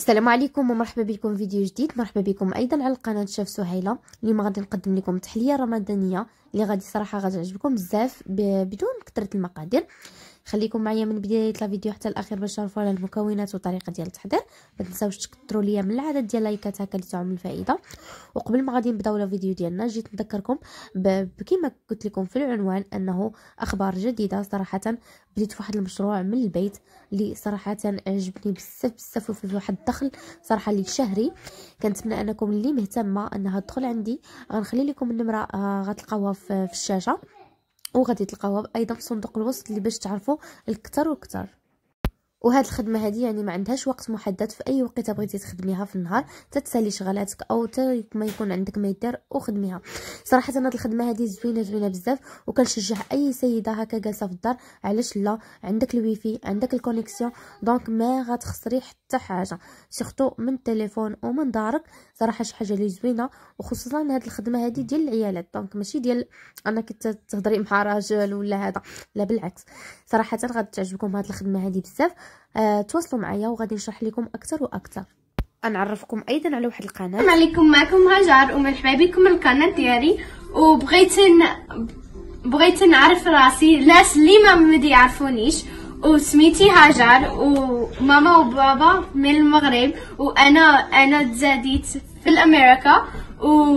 السلام عليكم ومرحبا بكم فيديو جديد مرحبا بكم ايضا على القناه شاف سهيله اليوم غادي نقدم لكم تحليه رمضانيه اللي غادي صراحه غتعجبكم بزاف بدون كثره المقادير خليكم معايا من بدايه الفيديو حتى الاخير باش تعرفوا على المكونات وطريقه ديال التحضير ما تنساوش تكثروا ليا من العدد ديال اللايكات هكا اللي تعم الفائده وقبل ما غادي نبداو الفيديو ديالنا جيت نذكركم كما قلت لكم في العنوان انه اخبار جديده صراحه بديت واحد المشروع من البيت اللي صراحه عجبني بزاف بزاف وفي واحد الدخل صراحه اللي شهري كنتمنى انكم اللي مهتمه انها تدخل عندي غنخلي لكم النمره آه، غتلقاوها في الشاشه وغادي تلقاوها ايضا في صندوق الوصف اللي باش تعرفوا الكثر والكثر وهاد الخدمه هذه يعني ما عندهاش وقت محدد في اي وقت بغيتي تخدميها في النهار تتسالي شغلاتك او ما يكون عندك ما يدير وخدميها صراحه هاد الخدمه هذه زوينه زوينه بزاف وكنشجع اي سيده هكا جالسه في الدار علاش لا عندك الويفي عندك الكونيكسيون دونك ما غتخسري حتى حاجه سيرتو من التليفون ومن دارك صراحه شي حاجه اللي زوينه وخصوصا هاد الخدمه هذه ديال العيالات دونك ماشي ديال انك تهضري مع راجل ولا هذا لا بالعكس صراحه غتعجبكم هاد الخدمه هذه بزاف آه، تواصلوا معايا وغادي نشرح لكم اكثر واكثر نعرفكم ايضا على واحد القناه السلام عليكم معكم هاجر ومرحبا بكم القناه ديالي وبغيت ن... بغيت نعرف راسي لاش اللي ما يعرفونيش وسميتي هاجر وماما وبابا من المغرب وانا انا تزاديت في الامريكا و...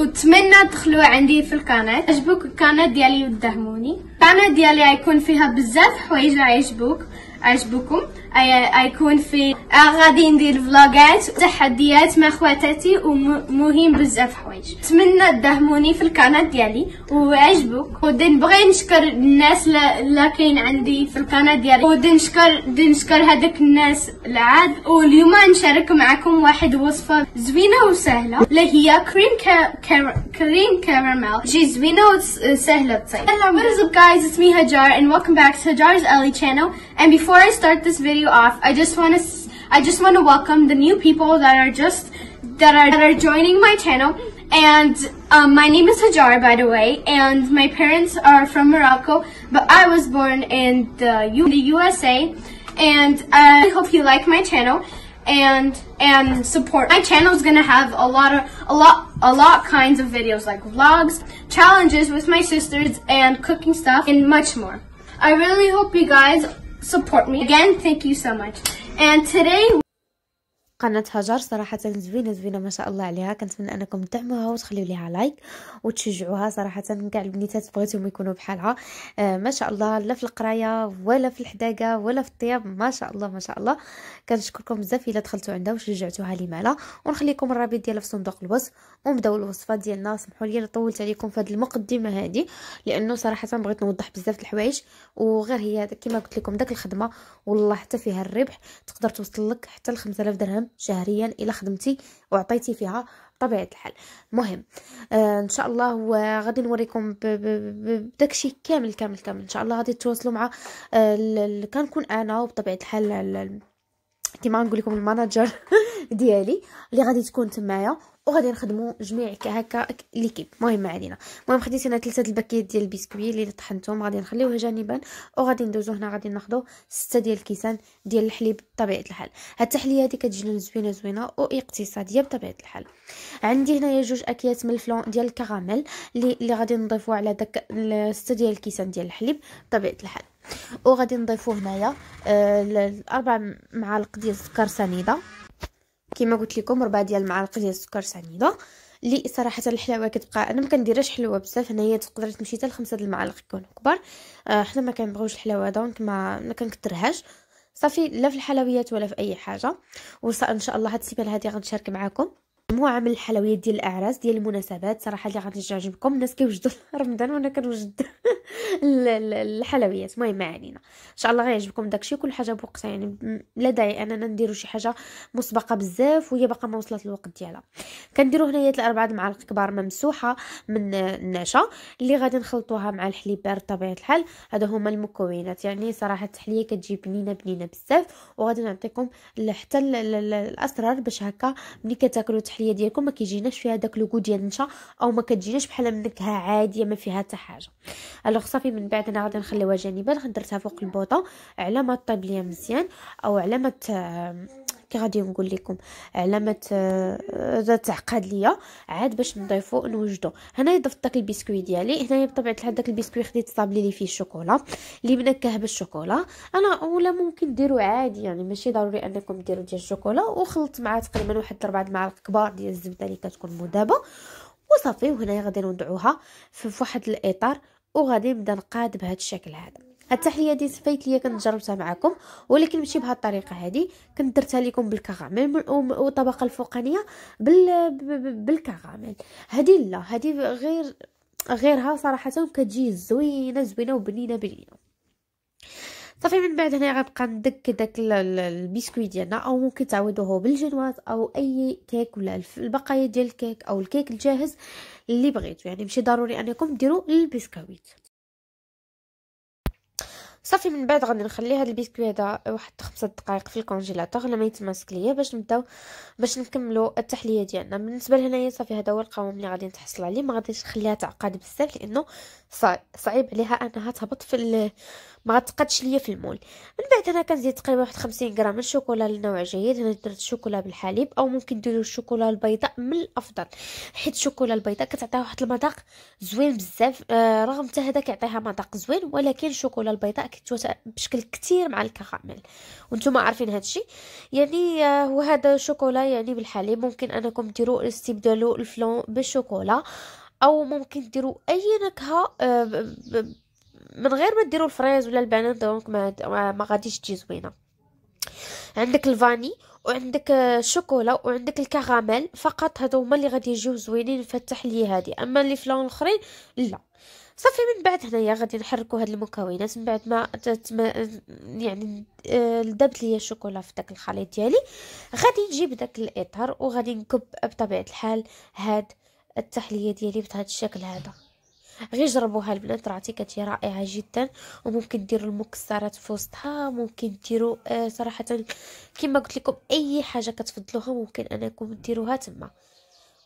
وتمنى تدخلوا عندي في القناه عجبوك القناه ديالي ودهموني القناه ديالي غيكون فيها بزاف حوايج يعجبوك عجبكم ايكون آه، في غادي ندير فلوغات تحديات مع خواتاتي ومهم بزاف حوايج نتمنى تدعموني في القناه ديالي وعجبوك ودي نبغي نشكر الناس اللي كاين عندي في القناه ديالي ودي نشكر دي نشكر هذاك الناس العاد واليوم نشارك معكم واحد وصفه زوينه وسهله اللي هي كريم كار... كريم كراميل جي زوينه وسهله تصير Hello what is up guys it's me Hajar and welcome back to Hajar's Ellie channel and before I start this video you off, I just want to I just want to welcome the new people that are just that are that are joining my channel. And um, my name is Hajar, by the way, and my parents are from Morocco, but I was born in the, U the USA. And I hope you like my channel and and support my channel is gonna have a lot of a lot a lot kinds of videos like vlogs challenges with my sisters and cooking stuff and much more i really hope you guys support me. Again, thank you so much. And today, قناه هجر صراحه زوينه زوينه ما شاء الله عليها كنتمنى انكم تدعموها وتخليو ليها لايك وتشجعوها صراحه كاع البنيتات بغيتهم يكونوا بحالها آه ما شاء الله لا في القرايه ولا في الحداقه ولا في الطياب ما شاء الله ما شاء الله كنشكركم بزاف الا دخلتوا عندها وشجعتوها لي مالا ونخليكم الرابط ديالها في صندوق الوصف ونبداو الوصفه ديالنا سمحوا لي طولت عليكم في هذه المقدمه هذه لانه صراحه بغيت نوضح بزاف الحوايج وغير هي كما قلت لكم داك الخدمه والله حتى فيها الربح تقدر توصل لك حتى ل 5000 درهم شهريا الا خدمتي وعطيتي فيها بطبيعه الحال مهم آه ان شاء الله غادي نوريكم بداكشي كامل كامل كامل ان شاء الله غادي تواصلوا مع آه كنكون انا وبطبيعه الحال كما نقول لكم الماناجر ديالي اللي غادي تكون تمايا وغادي نخدمو جميع هكا ليكيب المهم علينا المهم خديت هنا ثلاثه الباكيات ديال البسكوي اللي طحنتهم غادي نخليوه جانبا وغادي ندوزو هنا غادي ناخذو سته ديال الكيسان ديال الحليب بطبيعه الحال هاد التحليه هادي كتجينا زوينه زوينه واقتصاديه بطبيعه الحال عندي هنايا جوج اكياس من الفلون ديال الكراميل اللي اللي غادي نضيفو على داك سته ديال الكيسان ديال الحليب بطبيعه الحال وغادي نضيفو هنايا آه، اربع معالق ديال السكر سنيده كما قلت لكم ربع ديال المعالق ديال السكر سنيده لي صراحه الحلاوه كتبقى انا ما كنديرهاش حلوه بزاف هنايا تقدر تمشي حتى لخمسه د المعالق يكونوا كبار آه حنا ما كنبغيوش الحلاوه دونك ما ما كنكثرهاش صافي لا في الحلويات ولا في اي حاجه وان شاء الله هاد السيمانه هادي غنشارك معاكم مجموعه من الحلويات ديال الاعراس ديال المناسبات صراحه اللي غادي تعجبكم الناس كيوجدوا رمضان وانا كنوجد الحلويات المهم ما علينا ان شاء الله غيعجبكم داكشي كل حاجه بوقتها يعني لا داعي اننا نديرو شي حاجه مسبقه بزاف وهي باقا ما وصلت الوقت ديالها كنديروا هنايا الاربعه معالق كبار ممسوحه من النشا اللي غادي نخلطوها مع الحليب بارد طبيعه الحال هذا هما المكونات يعني صراحه التحليه كتجي بنينه بنينه بزاف وغادي نعطيكم حتى الاسرار باش هكا ملي كتاكلوا الداخليه ديالكم ما كيجيناش فيها داك لوغو ديال النشا او ما كتجيناش بحال النكهه عاديه ما فيها حتى حاجه الوغ صافي من بعد انا غادي نخليوها جانبا درتها فوق البوطه على ما طيب ليا مزيان او على ما كي غادي نقول لكم علامه آه، تعقد ليا عاد باش نضيفو نوجدو هنايا ضفت داك البسكوي ديالي هنايا بطبيعه الحال داك البسكوي خديت صابلي اللي فيه الشوكولا اللي منكه بالشوكولا انا ولا ممكن ديروا عادي يعني ماشي ضروري انكم ديروا ديال الشوكولا وخلط معاه تقريبا واحد اربع معالق كبار ديال الزبده اللي كتكون مذابه وصافي وهنايا غادي نوضعوها في واحد الاطار وغادي نبدا نقاد بهذا الشكل هذا التحليه ديال السفايت اللي كنت جربتها معكم ولكن ماشي بهذه الطريقه هذه كنت درتها لكم بالكغاميل والطبقه الفوقانيه بال بالكغاميل هذه لا هذه غير غيرها صراحه كتجي زوينه زوينه وبنينه بنينه صافي من بعد هنا غنبقى ندك داك البسكوي ديالنا او ممكن تعوضوه بالجنوات او اي كيك ولا البقايا ديال الكيك او الكيك الجاهز اللي بغيتو يعني ماشي ضروري انكم ديروا البسكويت صافي من بعد غادي نخلي هاد البيسكوي هذا واحد خمسة دقائق في الكونجيلاتور لما يتماسك ليا باش نبداو باش نكملو التحليه ديالنا بالنسبه لهنايا صافي هذا هو القوام اللي غادي نتحصل عليه ما غاديش نخليها تعقد بزاف لانه صعيب عليها انها تهبط في ما تقدش ليا في المول من بعد هنا كنزيد تقريبا واحد 50 غرام من الشوكولا لنوع جيد هنا درت الشوكولا بالحليب او ممكن ديروا الشوكولا البيضاء من الافضل حيت الشوكولا البيضاء كتعطيها واحد المذاق زوين بزاف آه رغم حتى هذا كيعطيها مذاق زوين ولكن الشوكولا البيضاء كتوتا بشكل كثير مع الكراميل وانتم عارفين هذا الشيء يعني آه هو هذا الشوكولا يعني بالحليب ممكن انكم ديروا استبدالوا الفلون بالشوكولا او ممكن ديروا اي نكهه آه من غير ما ديروا الفريز ولا البنان دونك ما, ما غاديش تجي زوينه عندك الفاني وعندك الشوكولا وعندك الكراميل فقط هادو هما اللي غادي يجيو زوينين في التحليه هادي اما اللي فلون الاخرين لا صافي من بعد هنايا غادي نحركوا هاد المكونات من بعد ما تتم... يعني دبت ليا الشوكولا في داك الخليط ديالي غادي نجيب داك الاطار وغادي نكب بطبيعه الحال هاد التحليه ديالي بهذا الشكل هذا غير جربوها البنات راه كتجي رائعه جدا وممكن ديروا المكسرات في وسطها ممكن ديروا آه صراحه كما قلت لكم اي حاجه كتفضلوها ممكن انكم ديروها تما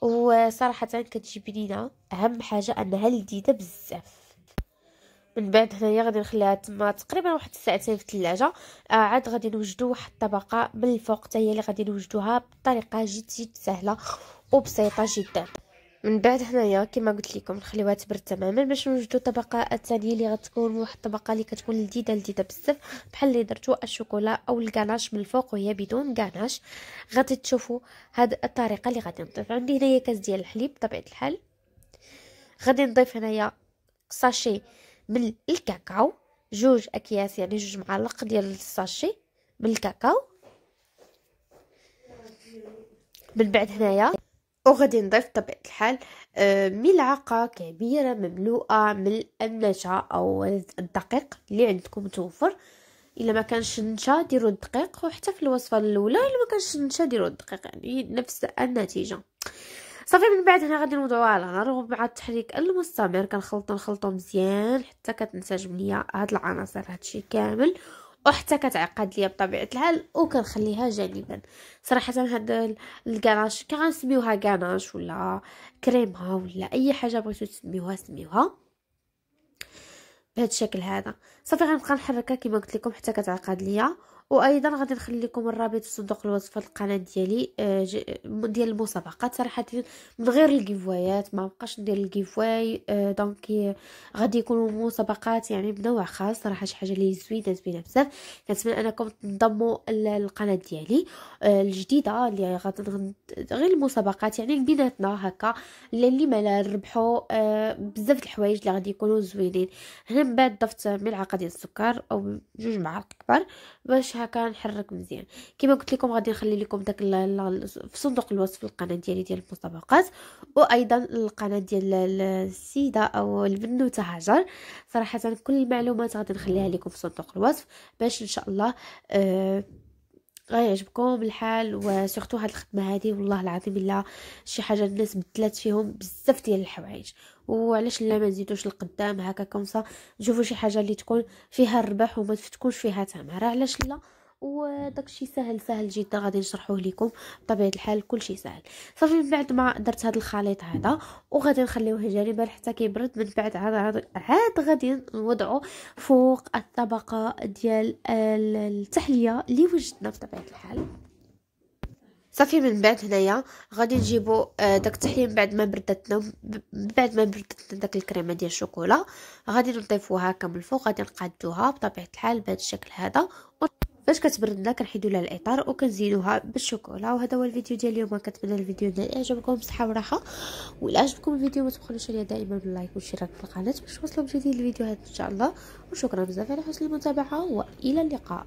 وصراحه كتجي بنينه اهم حاجه انها لذيذه بزاف من بعد هنايا غادي نخليها تما تقريبا واحد الساعتين في الثلاجه آه عاد غادي نوجدو واحد الطبقه من الفوق حتى هي اللي غادي نوجدوها بطريقه جد جد سهله وبسيطه جدا من بعد هنايا كما قلت لكم نخليوها تبرد تماما باش نوجدوا الطبقه الثانيه اللي غتكون واحد الطبقه اللي كتكون لذيذه لذيذه بزاف بحال اللي درتو الشوكولا او الكاناش من الفوق وهي بدون كاناش غادي تشوفوا هاد الطريقه اللي غادي نضيف عندي هنايا كاس ديال الحليب بطبيعه الحال غادي نضيف هنايا ساشي من الكاكاو جوج اكياس يعني جوج معالق ديال الساشي من الكاكاو من بعد هنايا وغادي نضيف بطبيعة الحال آه، ملعقة كبيرة مملوءة من النشا أو الدقيق اللي عندكم توفر الا ما كانش النشا ديروا الدقيق وحتى في الوصفه الاولى الا ما كانش النشا ديروا الدقيق يعني نفس النتيجه صافي من بعد هنا غادي نوضعوها على نار مع التحريك المستمر كنخلطو نخلطو مزيان حتى كتنسجم ليا هاد العناصر هادشي كامل وحتى كتعقد ليا بطبيعه الحال وكنخليها جانبا صراحه هاد الكاناش كنسميوها كاناش ولا كريمه ولا اي حاجه بغيتو تسميوها سميوها بهذا الشكل هذا صافي غنبقى نحركها كما قلت لكم حتى كتعقد ليا وايضا غادي نخليكم الرابط في صندوق الوصف القناه ديالي آه، ديال المسابقات صراحه من غير الكيفوايات ما بقاش ندير الكيفواي آه، دونك آه، غادي يكونوا مسابقات يعني بنوع خاص صراحه شي حاجه اللي زوينه زوينه بزاف كنتمنى انكم تنضموا للقناه ديالي الجديده اللي غادي غير المسابقات يعني بيناتنا هكا اللي ما ربحوا بزاف الحوايج اللي غادي يكونوا زوينين هنا من بعد ضفت ملعقه ديال السكر او جوج معالق كبار باش هكا نحرك مزيان كما قلت لكم غادي نخلي لكم داك في صندوق الوصف القناه ديالي ديال المسابقات وايضا القناه ديال السيده او البنوته هاجر صراحه كل المعلومات غادي نخليها لكم في صندوق الوصف باش ان شاء الله آه غيعجبكم الحال وسورتو هاد الخدمه هادي والله العظيم الا شي حاجه الناس بدلات فيهم بزاف ديال الحوايج وعلاش لا ما نزيدوش لقدام هكا كومسا نشوفوا شي حاجه اللي تكون فيها الربح وما تفتكوش فيها تماره علاش لا وداكشي سهل سهل جدا غادي نشرحوه لكم بطبيعه الحال كلشي سهل صافي من بعد ما درت هذا الخليط هذا وغادي نخليوه جانبا حتى كيبرد من بعد عاد عاد غادي نوضعو فوق الطبقه ديال التحليه اللي وجدنا بطبيعه الحال صافي من بعد هنايا غادي نجيبو آه، داك التحليه من بعد ما بردتنا من بعد ما بردتنا داك الكريمه ديال الشوكولا غادي نضيفوها هكا من الفوق غادي نقادوها بطبيعه الحال بهذا الشكل هذا فاش كتبردنا كنحيدو لها الاطار وكنزيدوها بالشوكولا وهذا هو الفيديو ديال اليوم كنتمنى الفيديو ديال يعجبكم بصحه وراحه والى عجبكم الفيديو ما تبخلوش عليا دائما باللايك والاشتراك في القناه باش توصلوا جديد الفيديوهات ان شاء الله وشكرا بزاف على حسن المتابعه والى اللقاء